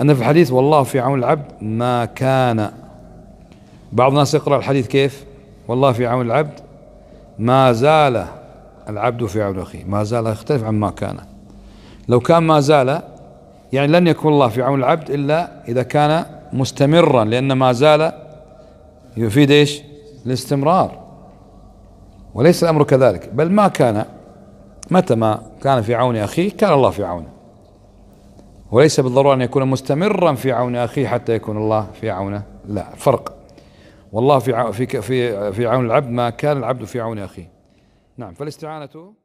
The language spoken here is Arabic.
أن في الحديث والله في عون العبد ما كان بعض الناس يقرأ الحديث كيف والله في عون العبد ما زال العبد في عون أخيه ما زال يختلف عن ما كان لو كان ما زال يعني لن يكون الله في عون العبد إلا إذا كان مستمرا لأن ما زال يفيد إيش الاستمرار وليس الأمر كذلك بل ما كان متى ما كان في عون أخيه كان الله في عونه وليس بالضرورة أن يكون مستمرا في عون أخيه حتى يكون الله في عونه لا فرق والله في في في عون العبد ما كان العبد في عون أخيه نعم فالاستعانة